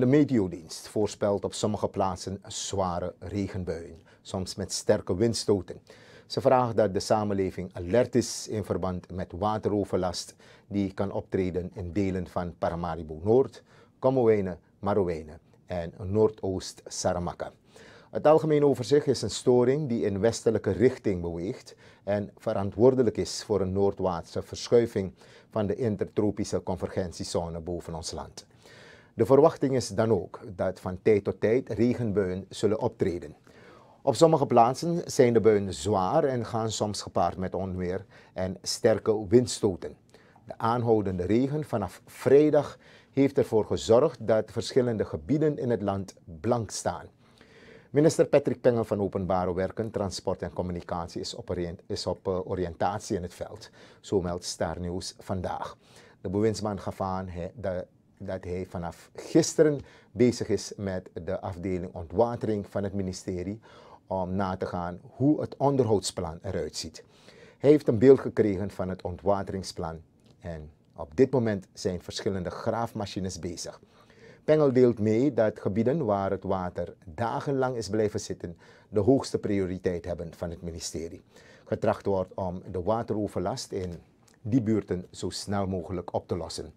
de meteodienst voorspelt op sommige plaatsen zware regenbuien, soms met sterke windstoten. Ze vraagt dat de samenleving alert is in verband met wateroverlast die kan optreden in delen van Paramaribo Noord, Komowene, Marowijne en Noordoost Saramaka. Het algemeen overzicht is een storing die in westelijke richting beweegt en verantwoordelijk is voor een noordwaartse verschuiving van de intertropische convergentiezone boven ons land. De verwachting is dan ook dat van tijd tot tijd regenbuien zullen optreden. Op sommige plaatsen zijn de buien zwaar en gaan soms gepaard met onweer en sterke windstoten. De aanhoudende regen vanaf vrijdag heeft ervoor gezorgd dat verschillende gebieden in het land blank staan. Minister Patrick Pengel van Openbare Werken, Transport en Communicatie is op, is op eh, oriëntatie in het veld. Zo meldt Star News vandaag. De bewindsman gaf aan he, de dat hij vanaf gisteren bezig is met de afdeling ontwatering van het ministerie om na te gaan hoe het onderhoudsplan eruit ziet. Hij heeft een beeld gekregen van het ontwateringsplan en op dit moment zijn verschillende graafmachines bezig. Pengel deelt mee dat gebieden waar het water dagenlang is blijven zitten de hoogste prioriteit hebben van het ministerie. Getracht wordt om de wateroverlast in die buurten zo snel mogelijk op te lossen.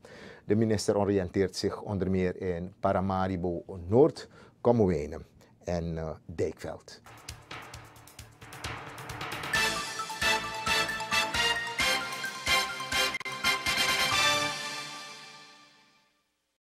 De minister oriënteert zich onder meer in Paramaribo Noord, Komwijnen en eh, Dijkveld.